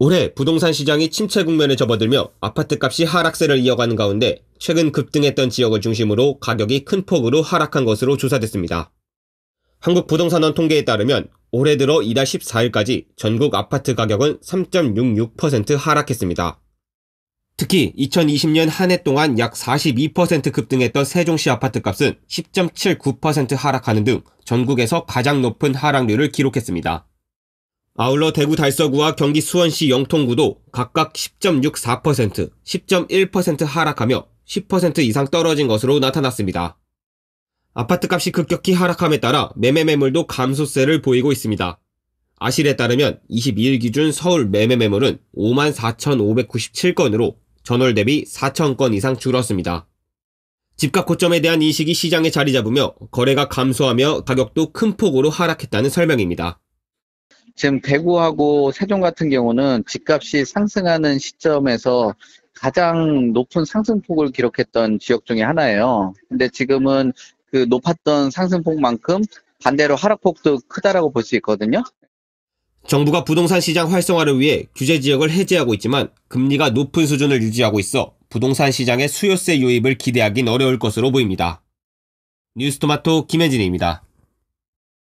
올해 부동산 시장이 침체 국면에 접어들며 아파트값이 하락세를 이어가는 가운데 최근 급등했던 지역을 중심으로 가격이 큰 폭으로 하락한 것으로 조사됐습니다. 한국부동산원 통계에 따르면 올해 들어 이달 14일까지 전국 아파트 가격은 3.66% 하락했습니다. 특히 2020년 한 해 동안 약 42% 급등했던 세종시 아파트 값은 10.79% 하락하는 등 전국에서 가장 높은 하락률을 기록했습니다. 아울러 대구 달서구와 경기 수원시 영통구도 각각 10.64%, 10.1% 하락하며 10% 이상 떨어진 것으로 나타났습니다. 아파트값이 급격히 하락함에 따라 매매 매물도 감소세를 보이고 있습니다. 아실에 따르면 22일 기준 서울 매매 매물은 54,597건으로 전월 대비 4,000건 이상 줄었습니다. 집값 고점에 대한 인식이 시장에 자리 잡으며 거래가 감소하며 가격도 큰 폭으로 하락했다는 설명입니다. 지금 대구하고 세종 같은 경우는 집값이 상승하는 시점에서 가장 높은 상승폭을 기록했던 지역 중에 하나예요. 근데 지금은 그 높았던 상승폭만큼 반대로 하락폭도 크다라고 볼 수 있거든요. 정부가 부동산 시장 활성화를 위해 규제 지역을 해제하고 있지만 금리가 높은 수준을 유지하고 있어 부동산 시장의 수요세 유입을 기대하긴 어려울 것으로 보입니다. 뉴스토마토 김혜진입니다.